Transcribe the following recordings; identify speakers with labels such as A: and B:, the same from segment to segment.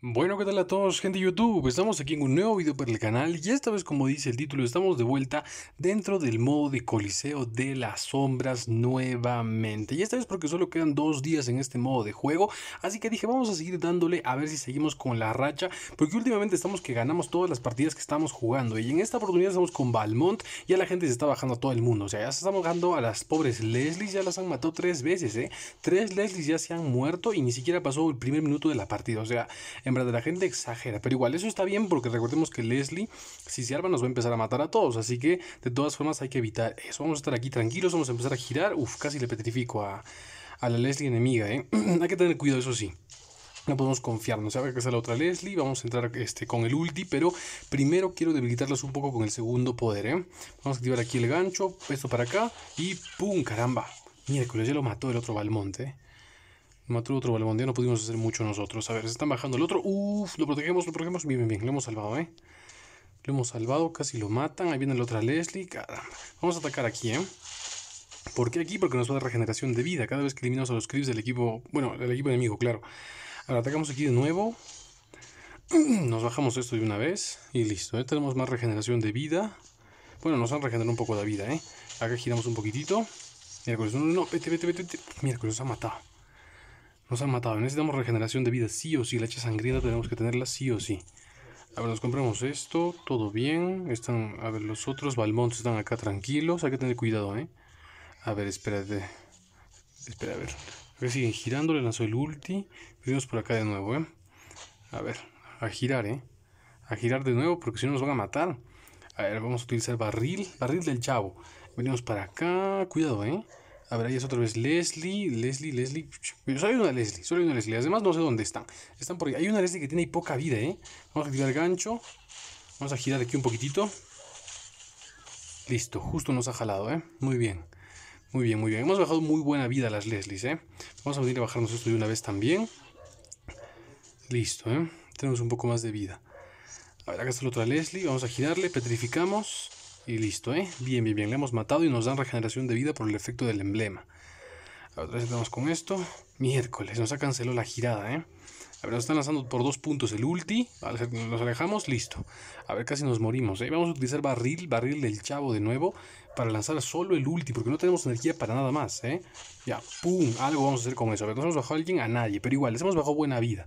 A: Bueno, ¿qué tal a todos, gente de YouTube? Estamos aquí en un nuevo video para el canal y esta vez, como dice el título, estamos de vuelta dentro del modo de Coliseo de las Sombras nuevamente. Y esta vez porque solo quedan dos días en este modo de juego, así que dije, vamos a seguir dándole a ver si seguimos con la racha, porque últimamente estamos que ganamos todas las partidas que estamos jugando y en esta oportunidad estamos con Valmont, ya la gente se está bajando a todo el mundo, o sea, ya se ganando bajando a las pobres Leslie, ya las han matado tres veces, ¿eh? Tres Leslie ya se han muerto y ni siquiera pasó el primer minuto de la partida, o sea... En de la gente exagera, pero igual, eso está bien porque recordemos que Leslie, si se arma, nos va a empezar a matar a todos. Así que, de todas formas, hay que evitar eso. Vamos a estar aquí tranquilos, vamos a empezar a girar. Uf, casi le petrifico a, la Leslie enemiga, ¿eh? hay que tener cuidado, eso sí no podemos confiarnos. Ahora que es la otra Leslie, vamos a entrar este, con el ulti, pero primero quiero debilitarlos un poco con el segundo poder. ¿eh? Vamos a activar aquí el gancho, esto para acá y ¡pum! ¡Caramba! Miércoles, ya lo mató el otro Valmonte. ¿eh? Mató otro balbón, no pudimos hacer mucho nosotros. A ver, se están bajando el otro. Uf, lo protegemos, lo protegemos. Bien, bien, bien, lo hemos salvado, ¿eh? Lo hemos salvado, casi lo matan. Ahí viene la otra Leslie. Vamos a atacar aquí, ¿eh? ¿Por qué aquí? Porque nos va regeneración de vida. Cada vez que eliminamos a los creeps del equipo... Bueno, del equipo enemigo, claro. Ahora atacamos aquí de nuevo. Nos bajamos esto de una vez. Y listo, ¿eh? Tenemos más regeneración de vida. Bueno, nos han regenerado un poco de vida, ¿eh? Acá giramos un poquitito. Miércoles, no, no, vete, vete, vete, Miércoles, ha matado. Nos han matado. Necesitamos regeneración de vida, sí o sí. La hecha sangrienta tenemos que tenerla, sí o sí. A ver, nos compramos esto. Todo bien. Están, a ver, los otros balmones están acá tranquilos. Hay que tener cuidado, ¿eh? A ver, espérate. Espera, a ver. ver, siguen girando. Le lanzó el ulti. Venimos por acá de nuevo, ¿eh? A ver, a girar, ¿eh? A girar de nuevo porque si no nos van a matar. A ver, vamos a utilizar barril. Barril del chavo. Venimos para acá. Cuidado, ¿eh? A ver, ahí es otra vez Leslie, Leslie, Leslie. Solo hay una Leslie, solo hay una Leslie. Además no sé dónde están. Están por ahí. Hay una Leslie que tiene poca vida, ¿eh? Vamos a activar el gancho. Vamos a girar aquí un poquitito. Listo, justo nos ha jalado, ¿eh? Muy bien. Muy bien, muy bien. Hemos bajado muy buena vida las Leslie, ¿eh? Vamos a venir a bajarnos esto de una vez también. Listo, ¿eh? Tenemos un poco más de vida. A ver, acá está la otra Leslie. Vamos a girarle, petrificamos. Y listo, ¿eh? Bien, bien, bien. Le hemos matado y nos dan regeneración de vida por el efecto del emblema. ahora otra estamos con esto. Miércoles, nos ha cancelado la girada, ¿eh? A ver, nos están lanzando por dos puntos el ulti. nos alejamos, listo. A ver, casi nos morimos. ¿eh? Vamos a utilizar barril, barril del chavo de nuevo. Para lanzar solo el ulti, porque no tenemos energía para nada más. ¿eh? Ya, pum, algo vamos a hacer con eso. A ver, nos hemos bajado a alguien, a nadie. Pero igual, les hemos bajado buena vida.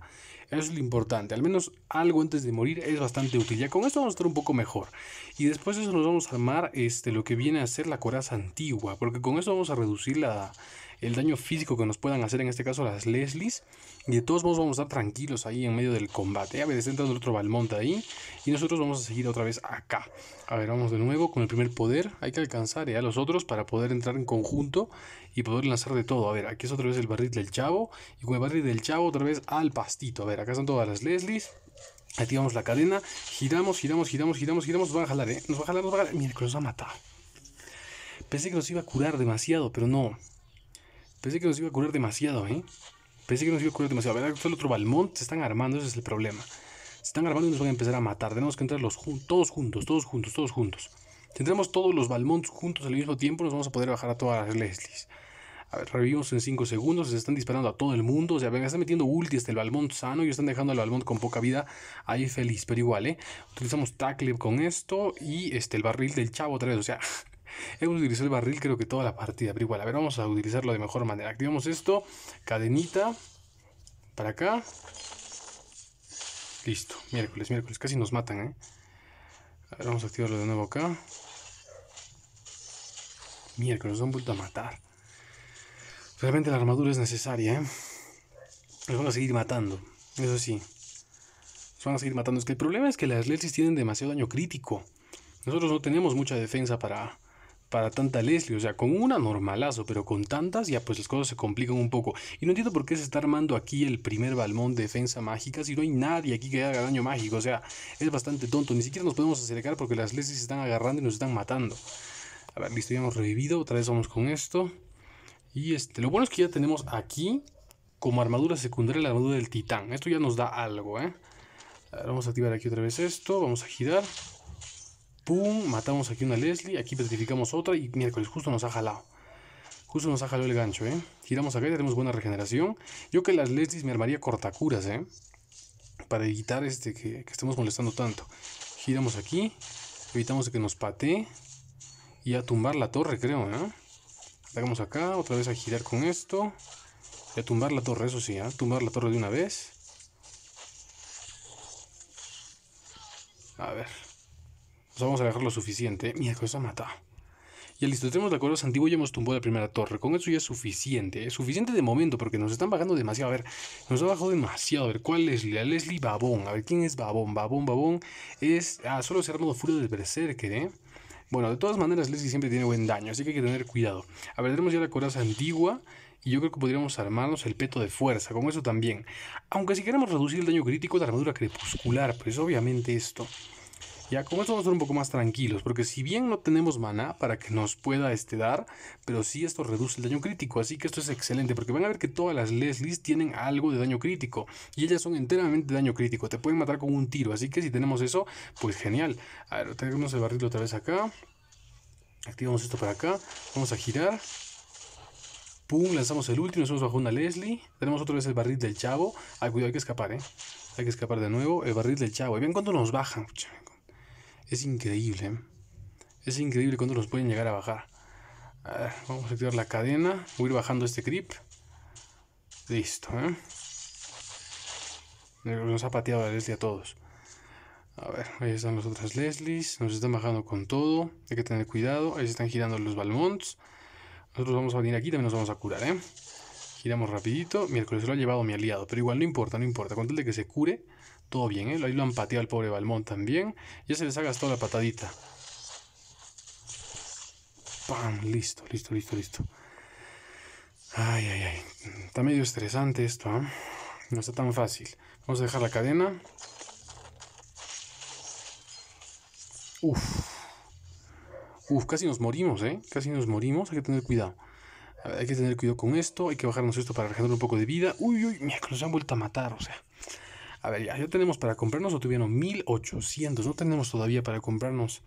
A: Eso es lo importante. Al menos algo antes de morir es bastante útil. Ya con esto vamos a estar un poco mejor. Y después de eso nos vamos a armar este, lo que viene a ser la coraza antigua. Porque con eso vamos a reducir la el daño físico que nos puedan hacer, en este caso las Leslies. Y de todos modos vamos a estar tranquilos ahí en medio del combate. A ver, está entrando el otro Balmonte ahí. Y nosotros vamos a seguir otra vez acá. A ver, vamos de nuevo con el primer poder. Hay que alcanzar eh, a los otros para poder entrar en conjunto y poder lanzar de todo. A ver, aquí es otra vez el barril del chavo. Y con el barril del chavo otra vez al pastito. A ver, acá están todas las Leslies. Activamos la cadena, giramos, giramos, giramos, giramos, giramos, nos van a jalar, ¿eh? Nos va a jalar, nos va a jalar. Mira, que nos va a matar. Pensé que nos iba a curar demasiado, pero no. Pensé que nos iba a curar demasiado, ¿eh? Pensé que nos iba a curar demasiado. A ver, está el otro Balmont. Se están armando, ese es el problema. Se están armando y nos van a empezar a matar. Tenemos que entrar todos juntos, todos juntos, todos juntos. Si entramos todos los Balmonts juntos al mismo tiempo, nos vamos a poder bajar a todas las Leslies. A ver, revivimos en 5 segundos. Se están disparando a todo el mundo. O sea, están metiendo ulti hasta el Balmont sano y están dejando al Balmont con poca vida ahí feliz. Pero igual, ¿eh? Utilizamos tackle con esto y este, el barril del chavo otra vez. O sea, Hemos utilizado el barril creo que toda la partida, pero igual, a ver, vamos a utilizarlo de mejor manera. Activamos esto, cadenita, para acá. Listo, miércoles, miércoles, casi nos matan, ¿eh? A ver, vamos a activarlo de nuevo acá. Miércoles, nos han vuelto a matar. Realmente la armadura es necesaria, ¿eh? Nos van a seguir matando, eso sí. Nos van a seguir matando. Es que el problema es que las Lelsis tienen demasiado daño crítico. Nosotros no tenemos mucha defensa para, para tanta Leslie. O sea, con una normalazo, pero con tantas ya pues las cosas se complican un poco. Y no entiendo por qué se está armando aquí el primer balmón de defensa mágica si no hay nadie aquí que haga daño mágico. O sea, es bastante tonto. Ni siquiera nos podemos acercar porque las Leslie se están agarrando y nos están matando. A ver, listo, ya hemos revivido. Otra vez vamos con esto. Y este, lo bueno es que ya tenemos aquí como armadura secundaria la armadura del titán. Esto ya nos da algo, ¿eh? A ver, vamos a activar aquí otra vez esto. Vamos a girar. Pum, matamos aquí una Leslie, aquí petrificamos otra y miércoles, justo nos ha jalado. Justo nos ha jalado el gancho, ¿eh? Giramos acá y tenemos buena regeneración. Yo que las Leslie me armaría cortacuras, ¿eh? Para evitar este que, estemos molestando tanto. Giramos aquí, evitamos que nos patee y a tumbar la torre, creo, ¿eh? Hagamos acá, otra vez a girar con esto. Y a tumbar la torre, eso sí, ¿eh? Tumbar la torre de una vez. A ver, vamos a dejar lo suficiente. Mira, cosa mata. Ya listo, tenemos la coraza antigua y hemos tumbado la primera torre. Con eso ya es suficiente. Es suficiente de momento porque nos están bajando demasiado. A ver, nos ha bajado demasiado. A ver, ¿cuál es la Leslie Babón? A ver, ¿quién es Babón? Babón, Babón es... Ah, solo se ha armado Furo del Berserker, ¿eh? Bueno, de todas maneras Leslie siempre tiene buen daño, así que hay que tener cuidado. A ver, tenemos ya la coraza antigua y yo creo que podríamos armarnos el peto de fuerza, con eso también. Aunque si queremos reducir el daño crítico, la armadura crepuscular, pues obviamente esto... Ya con esto vamos a ser un poco más tranquilos, porque si bien no tenemos mana para que nos pueda este dar, pero sí esto reduce el daño crítico, así que esto es excelente, porque van a ver que todas las Leslies tienen algo de daño crítico, y ellas son enteramente daño crítico, te pueden matar con un tiro, así que si tenemos eso, pues genial. A ver, tenemos el barril otra vez acá, activamos esto para acá, vamos a girar, Pum, lanzamos el último, nos bajo una Leslie. Tenemos otra vez el barril del chavo. Ay, ah, cuidado, hay que escapar, eh. Hay que escapar de nuevo. El barril del chavo. Y ven cuánto nos bajan. Es increíble. ¿eh? Es increíble cuando los pueden llegar a bajar. A ver, vamos a activar la cadena. Voy a ir bajando este creep. Listo. ¿eh? Nos ha pateado la Leslie a todos. A ver, ahí están las otras Leslies. Nos están bajando con todo. Hay que tener cuidado. Ahí se están girando los Balmonts. Nosotros vamos a venir aquí. También nos vamos a curar. ¿eh? Giramos rapidito. Miércoles lo ha llevado mi aliado. Pero igual no importa, no importa. Con tal de que se cure, todo bien. ¿eh? Ahí lo han pateado al pobre Balmón también. Ya se les ha gastado la patadita. ¡Pam! Listo, listo, listo, listo. Ay, ay, ay. Está medio estresante esto, ¿eh? No está tan fácil. Vamos a dejar la cadena. Uf. Uf, casi nos morimos, ¿eh? Casi nos morimos. Hay que tener cuidado. A ver, hay que tener cuidado con esto, hay que bajarnos esto para regenerar un poco de vida. Uy, uy, mira que nos han vuelto a matar, o sea. A ver, ya, ya tenemos para comprarnos, o tuvieron 1800, no tenemos todavía para comprarnos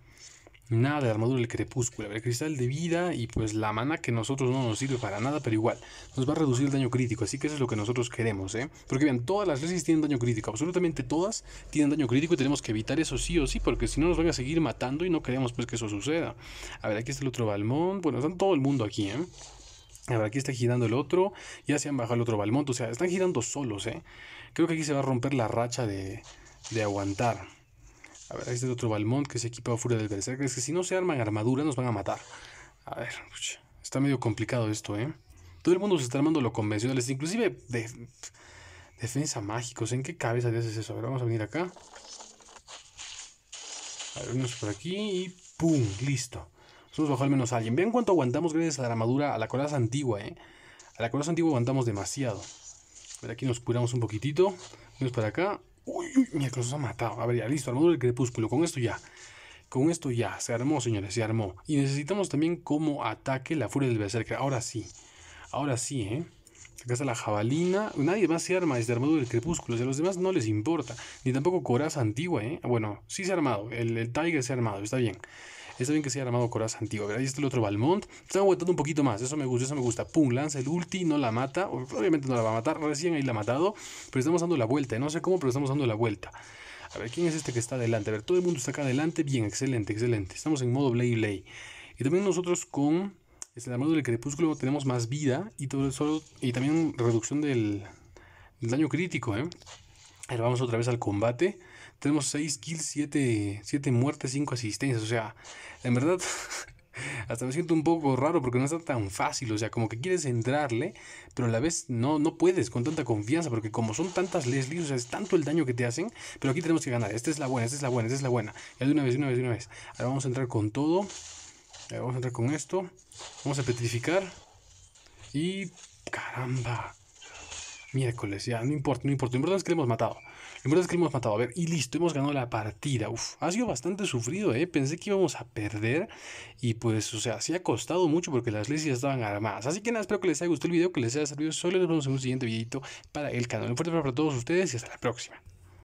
A: nada de armadura del crepúsculo. A ver, cristal de vida y pues la mana que nosotros no nos sirve para nada, pero igual nos va a reducir el daño crítico. Así que eso es lo que nosotros queremos, ¿eh? Porque vean, todas las leyes tienen daño crítico, absolutamente todas tienen daño crítico y tenemos que evitar eso sí o sí, porque si no nos van a seguir matando y no queremos pues que eso suceda. A ver, aquí está el otro Balmón. Bueno, están todo el mundo aquí, ¿eh? A ver, aquí está girando el otro. Ya se han bajado el otro balmont. O sea, están girando solos, ¿eh? Creo que aquí se va a romper la racha de, de aguantar. A ver, este está otro Balmón que se equipa a furia del Berserker. Es que si no se arman armadura nos van a matar. A ver, está medio complicado esto, ¿eh? Todo el mundo se está armando lo convencionales, inclusive de, defensa mágicos. ¿En qué cabeza de haces eso? A ver, vamos a venir acá. A ver, unos por aquí y ¡pum! Listo. Nosotros al menos alguien. Vean cuánto aguantamos gracias a la armadura, a la coraza antigua, ¿eh? A la coraza antigua aguantamos demasiado. A ver, aquí nos curamos un poquitito. Vamos para acá. Uy, uy, mira que nos ha matado. A ver, ya, listo, armadura del crepúsculo. Con esto ya. Con esto ya, se armó, señores, se armó. Y necesitamos también como ataque la furia del berserker. Ahora sí, ahora sí, ¿eh? Acá está la jabalina. Nadie más se arma desde armadura del crepúsculo. a los demás no les importa. Ni tampoco coraza antigua, ¿eh? Bueno, sí se ha armado. El, el Tiger se ha armado, está bien. Está bien que sea armado coraza Antiguo. ¿verdad? Ahí está el otro Balmont. Está aguantando un poquito más. Eso me gusta, eso me gusta. Pum, lanza el ulti, no la mata. Obviamente no la va a matar. Recién ahí la ha matado. Pero estamos dando la vuelta. ¿eh? No sé cómo, pero estamos dando la vuelta. A ver, ¿quién es este que está adelante? A ver, todo el mundo está acá adelante. Bien, excelente, excelente. Estamos en modo Blade Blay. Y también nosotros con el este, Armado del crepúsculo tenemos más vida y, todo y también reducción del, daño crítico. ¿eh? Ahora vamos otra vez al combate. Tenemos 6 kills, 7, 7 muertes, 5 asistencias. O sea, en verdad, hasta me siento un poco raro porque no está tan fácil. O sea, como que quieres entrarle, pero a la vez no, no puedes con tanta confianza. Porque como son tantas Leslie, o sea, es tanto el daño que te hacen. Pero aquí tenemos que ganar. Esta es la buena, esta es la buena, esta es la buena. Ya de una vez, de una vez, de una vez. Ahora vamos a entrar con todo. vamos a entrar con esto. Vamos a petrificar. Y caramba. Miércoles, ya, no importa, no importa. Lo importante es que le hemos matado. Lo importante es que le hemos matado. A ver, y listo, hemos ganado la partida. Uf, ha sido bastante sufrido, ¿eh? Pensé que íbamos a perder. Y pues, o sea, se ha costado mucho porque las leyes estaban armadas. Así que nada, espero que les haya gustado el video, que les haya servido. Solo nos vemos en un siguiente videito para el canal. Un fuerte abrazo para todos ustedes y hasta la próxima.